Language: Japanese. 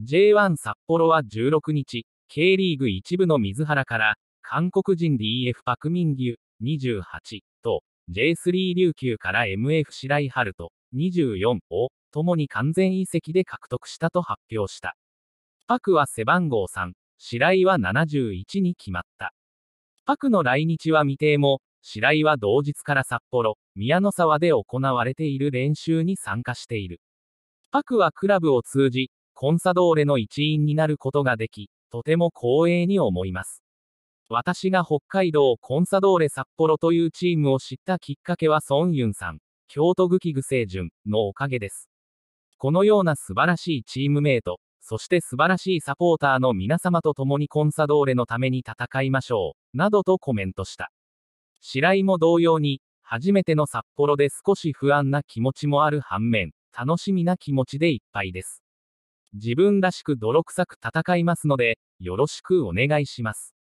J1 札幌は16日、K リーグ一部の水原から、韓国人 DF パクミンギュ28と、J3 琉球から MF 白井春人24を、共に完全移籍で獲得したと発表した。パクは背番号3、白井は71に決まった。パクの来日は未定も、白井は同日から札幌、宮の沢で行われている練習に参加している。パクはクラブを通じ、コンサドーレの一員になることができ、とても光栄に思います。私が北海道コンサドーレ札幌というチームを知ったきっかけは孫ユンさん、京都グキグセイのおかげです。このような素晴らしいチームメイト、そして素晴らしいサポーターの皆様と共にコンサドーレのために戦いましょう、などとコメントした。白井も同様に、初めての札幌で少し不安な気持ちもある反面、楽しみな気持ちでいっぱいです。自分らしく泥臭く戦いますので、よろしくお願いします。